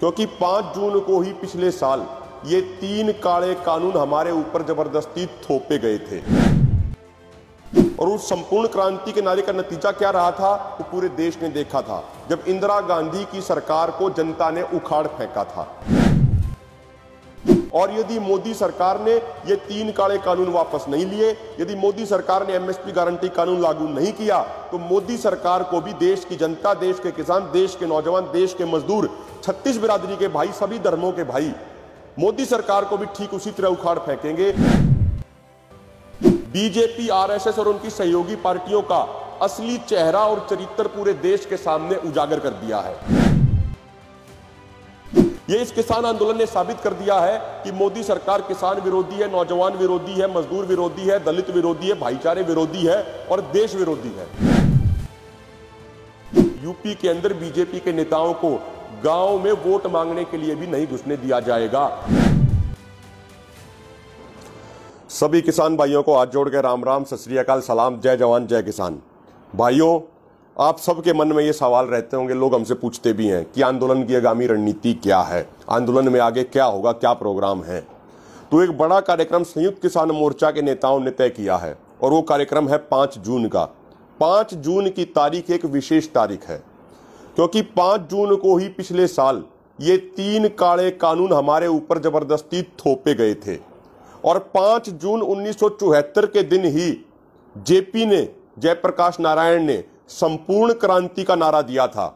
क्योंकि 5 जून को ही पिछले साल ये तीन काले कानून हमारे ऊपर जबरदस्ती थोपे गए थे और उस संपूर्ण क्रांति के नारे का नतीजा क्या रहा था वो पूरे देश ने देखा था जब इंदिरा गांधी की सरकार को जनता ने उखाड़ फेंका था और यदि मोदी सरकार ने ये तीन काले कानून वापस नहीं लिए यदि मोदी सरकार ने एमएसपी गारंटी कानून लागू नहीं किया तो मोदी सरकार को भी देश की जनता देश के किसान देश के नौजवान देश के मजदूर छत्तीस बिरादरी के भाई सभी धर्मों के भाई मोदी सरकार को भी ठीक उसी तरह उखाड़ फेंकेंगे बीजेपी आरएसएस और उनकी सहयोगी पार्टियों का असली चेहरा और चरित्र पूरे देश के सामने उजागर कर दिया है ये इस किसान आंदोलन ने साबित कर दिया है कि मोदी सरकार किसान विरोधी है नौजवान विरोधी है मजदूर विरोधी है दलित विरोधी है भाईचारे विरोधी है और देश विरोधी है यूपी के अंदर बीजेपी के नेताओं को गांव में वोट मांगने के लिए भी नहीं घुसने दिया जाएगा सभी किसान भाइयों को हाथ जोड़ के राम राम सत सलाम जय जवान जय किसान भाइयों आप सबके मन में ये सवाल रहते होंगे लोग हमसे पूछते भी हैं कि आंदोलन की आगामी रणनीति क्या है आंदोलन में आगे क्या होगा क्या प्रोग्राम है तो एक बड़ा कार्यक्रम संयुक्त किसान मोर्चा के नेताओं ने तय किया है और वो कार्यक्रम है पांच जून का पांच जून की तारीख एक विशेष तारीख है क्योंकि पाँच जून को ही पिछले साल ये तीन काले कानून हमारे ऊपर जबरदस्ती थोपे गए थे और पाँच जून उन्नीस के दिन ही जेपी ने जयप्रकाश नारायण ने संपूर्ण क्रांति का नारा दिया था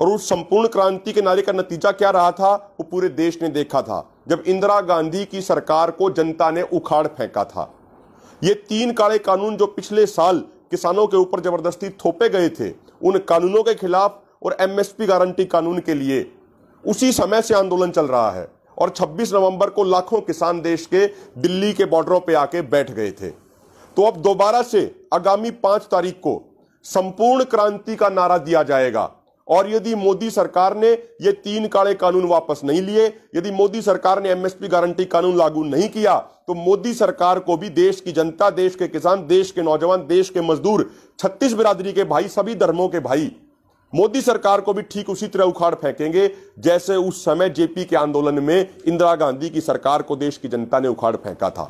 और उस संपूर्ण क्रांति के नारे का नतीजा क्या रहा था वो पूरे देश ने देखा था जब इंदिरा गांधी की सरकार को जनता ने उखाड़ फेंका था ये तीन काले कानून जो पिछले साल किसानों के ऊपर जबरदस्ती थोपे गए थे उन कानूनों के खिलाफ और एमएसपी गारंटी कानून के लिए उसी समय से आंदोलन चल रहा है और 26 नवंबर को लाखों किसान देश के दिल्ली के बॉर्डरों पे आके बैठ गए थे तो अब दोबारा से आगामी पांच तारीख को संपूर्ण क्रांति का नारा दिया जाएगा और यदि मोदी सरकार ने ये तीन काले कानून वापस नहीं लिए यदि मोदी सरकार ने एमएसपी गारंटी कानून लागू नहीं किया तो मोदी सरकार को भी देश की जनता देश के किसान देश के नौजवान देश के मजदूर छत्तीस बिरादरी के भाई सभी धर्मों के भाई मोदी सरकार को भी ठीक उसी तरह उखाड़ फेंकेंगे जैसे उस समय जेपी के आंदोलन में इंदिरा गांधी की सरकार को देश की जनता ने उखाड़ फेंका था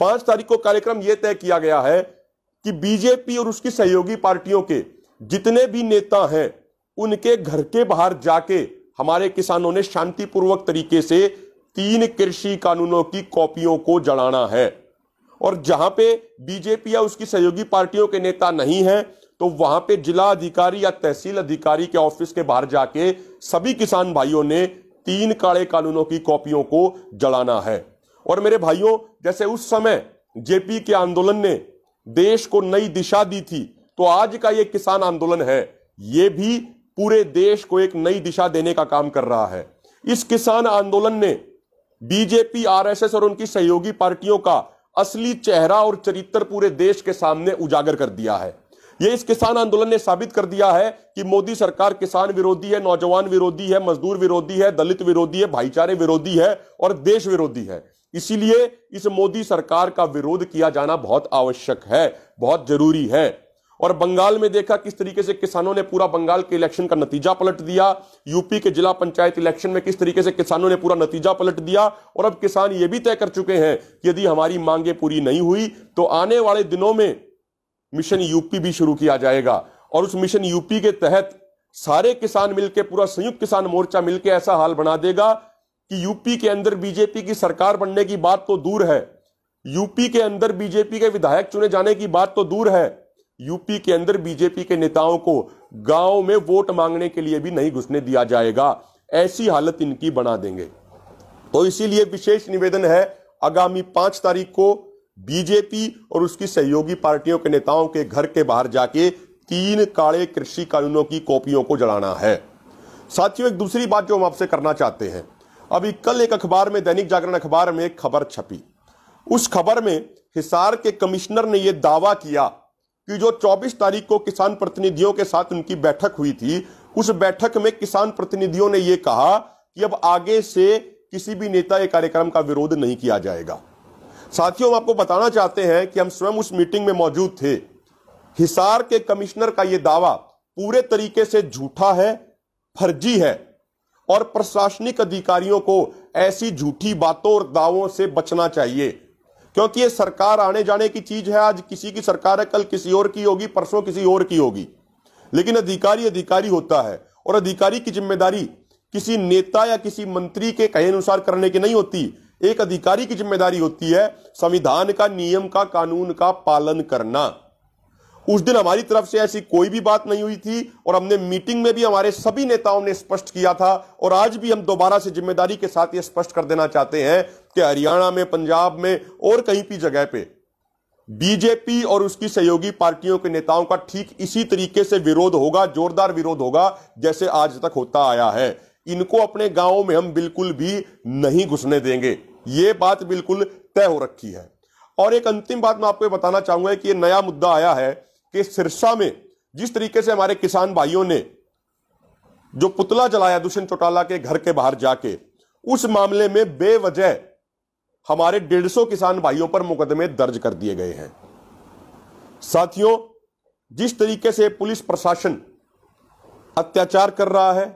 पांच तारीख को कार्यक्रम यह तय किया गया है कि बीजेपी और उसकी सहयोगी पार्टियों के जितने भी नेता हैं उनके घर के बाहर जाके हमारे किसानों ने शांतिपूर्वक तरीके से तीन कृषि कानूनों की कॉपियों को जड़ाना है और जहां पे बीजेपी या उसकी सहयोगी पार्टियों के नेता नहीं हैं तो वहां पे जिला अधिकारी या तहसील अधिकारी के ऑफिस के बाहर जाके सभी किसान भाइयों ने तीन काले कानूनों की कॉपियों को जलाना है और मेरे भाइयों जैसे उस समय जेपी के आंदोलन ने देश को नई दिशा दी थी तो आज का ये किसान आंदोलन है ये भी पूरे देश को एक नई दिशा देने का काम कर रहा है इस किसान आंदोलन ने बीजेपी आरएसएस और उनकी सहयोगी पार्टियों का असली चेहरा और चरित्र पूरे देश के सामने उजागर कर दिया है ये इस किसान आंदोलन ने साबित कर दिया है कि मोदी सरकार किसान विरोधी है नौजवान विरोधी है मजदूर विरोधी है दलित विरोधी है भाईचारे विरोधी है और देश विरोधी है इसीलिए इस मोदी सरकार का विरोध किया जाना बहुत आवश्यक है बहुत जरूरी है और बंगाल में देखा किस तरीके से किसानों ने पूरा बंगाल के इलेक्शन का नतीजा पलट दिया यूपी के जिला पंचायत इलेक्शन में किस तरीके से किसानों ने पूरा नतीजा पलट दिया और अब किसान ये भी तय कर चुके हैं कि यदि हमारी मांगे पूरी नहीं हुई तो आने वाले दिनों में मिशन यूपी भी शुरू किया जाएगा और उस मिशन यूपी के तहत सारे किसान मिलकर पूरा संयुक्त किसान मोर्चा मिलकर ऐसा हाल बना देगा कि यूपी के अंदर बीजेपी की सरकार बनने की बात तो दूर है यूपी के अंदर बीजेपी के विधायक चुने जाने की बात तो दूर है यूपी के अंदर बीजेपी के नेताओं को गांव में वोट मांगने के लिए भी नहीं घुसने दिया जाएगा ऐसी हालत इनकी बना देंगे तो इसीलिए विशेष निवेदन है आगामी पांच तारीख को बीजेपी और उसकी सहयोगी पार्टियों के नेताओं के घर के बाहर जाके तीन काले कृषि कानूनों की कॉपियों को जलाना है साथियों एक दूसरी बात जो हम आपसे करना चाहते हैं अभी कल एक अखबार में दैनिक जागरण अखबार में एक खबर छपी उस खबर में हिसार के कमिश्नर ने यह दावा किया कि जो 24 तारीख को किसान प्रतिनिधियों के साथ उनकी बैठक हुई थी उस बैठक में किसान प्रतिनिधियों ने यह कहा कि अब आगे से किसी भी नेता या कार्यक्रम का विरोध नहीं किया जाएगा साथियों हम आपको बताना चाहते हैं कि हम स्वयं उस मीटिंग में मौजूद थे हिसार के कमिश्नर का यह दावा पूरे तरीके से झूठा है फर्जी है और प्रशासनिक अधिकारियों को ऐसी झूठी बातों और दावों से बचना चाहिए क्योंकि ये सरकार आने जाने की चीज है आज किसी की सरकार है कल किसी और की होगी परसों किसी और की होगी लेकिन अधिकारी अधिकारी होता है और अधिकारी की जिम्मेदारी किसी नेता या किसी मंत्री के कहे अनुसार करने की नहीं होती एक अधिकारी की जिम्मेदारी होती है संविधान का नियम का कानून का पालन करना उस दिन हमारी तरफ से ऐसी कोई भी बात नहीं हुई थी और हमने मीटिंग में भी हमारे सभी नेताओं ने स्पष्ट किया था और आज भी हम दोबारा से जिम्मेदारी के साथ यह स्पष्ट कर देना चाहते हैं कि हरियाणा में पंजाब में और कहीं भी जगह पे बीजेपी और उसकी सहयोगी पार्टियों के नेताओं का ठीक इसी तरीके से विरोध होगा जोरदार विरोध होगा जैसे आज तक होता आया है इनको अपने गांवों में हम बिल्कुल भी नहीं घुसने देंगे ये बात बिल्कुल तय हो रखी है और एक अंतिम बात मैं आपको बताना चाहूंगा कि यह नया मुद्दा आया है कि सिरसा में जिस तरीके से हमारे किसान भाइयों ने जो पुतला जलाया दुष्यंत चौटाला के घर के बाहर जाके उस मामले में बेवजह हमारे डेढ़ सौ किसान भाइयों पर मुकदमे दर्ज कर दिए गए हैं साथियों जिस तरीके से पुलिस प्रशासन अत्याचार कर रहा है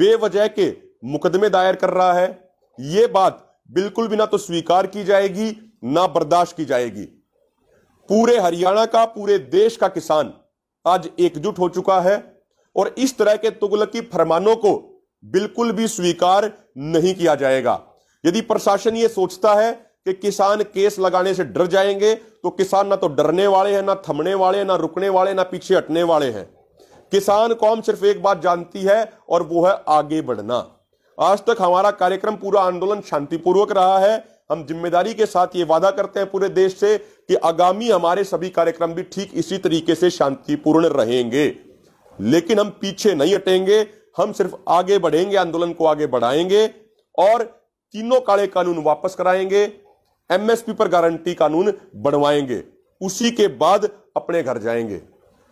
बेवजह के मुकदमे दायर कर रहा है यह बात बिल्कुल भी ना तो स्वीकार की जाएगी ना बर्दाश्त की जाएगी पूरे हरियाणा का पूरे देश का किसान आज एकजुट हो चुका है और इस तरह के तुगलकी फरमानों को बिल्कुल भी स्वीकार नहीं किया जाएगा यदि प्रशासन ये सोचता है कि किसान केस लगाने से डर जाएंगे तो किसान ना तो डरने वाले हैं ना थमने वाले हैं ना रुकने वाले ना पीछे हटने वाले हैं किसान कौम सिर्फ एक बात जानती है और वो है आगे बढ़ना आज तक हमारा कार्यक्रम पूरा आंदोलन शांतिपूर्वक रहा है हम जिम्मेदारी के साथ ये वादा करते हैं पूरे देश से कि आगामी हमारे सभी कार्यक्रम भी ठीक इसी तरीके से शांतिपूर्ण रहेंगे लेकिन हम पीछे नहीं हटेंगे हम सिर्फ आगे बढ़ेंगे आंदोलन को आगे बढ़ाएंगे और तीनों काले कानून वापस कराएंगे एमएसपी पर गारंटी कानून बनवाएंगे उसी के बाद अपने घर जाएंगे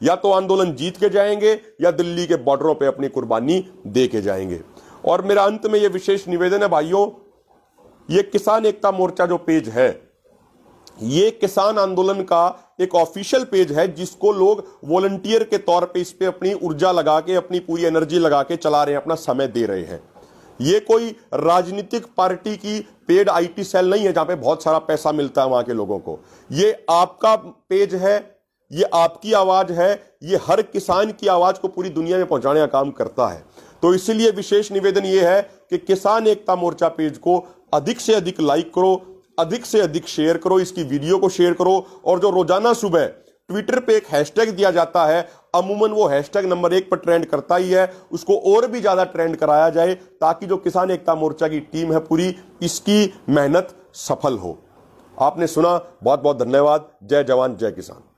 या तो आंदोलन जीत के जाएंगे या दिल्ली के बॉर्डरों पे अपनी कुर्बानी दे के जाएंगे और मेरा अंत में यह विशेष निवेदन है भाइयों ये किसान एकता मोर्चा जो पेज है ये किसान आंदोलन का एक ऑफिशियल पेज है जिसको लोग वॉलंटियर के तौर पे इस पे अपनी ऊर्जा लगा के अपनी पूरी एनर्जी लगा के चला रहे हैं अपना समय दे रहे हैं ये कोई राजनीतिक पार्टी की पेड आईटी सेल नहीं है जहां पे बहुत सारा पैसा मिलता है वहां के लोगों को ये आपका पेज है ये आपकी आवाज है ये हर किसान की आवाज को पूरी दुनिया में पहुंचाने का काम करता है तो इसलिए विशेष निवेदन यह है कि किसान एकता मोर्चा पेज को अधिक से अधिक लाइक करो अधिक से अधिक शेयर करो इसकी वीडियो को शेयर करो और जो रोजाना सुबह ट्विटर पे एक हैशटैग दिया जाता है अमूमन वो हैशटैग नंबर एक पर ट्रेंड करता ही है उसको और भी ज्यादा ट्रेंड कराया जाए ताकि जो किसान एकता मोर्चा की टीम है पूरी इसकी मेहनत सफल हो आपने सुना बहुत बहुत धन्यवाद जय जवान जय किसान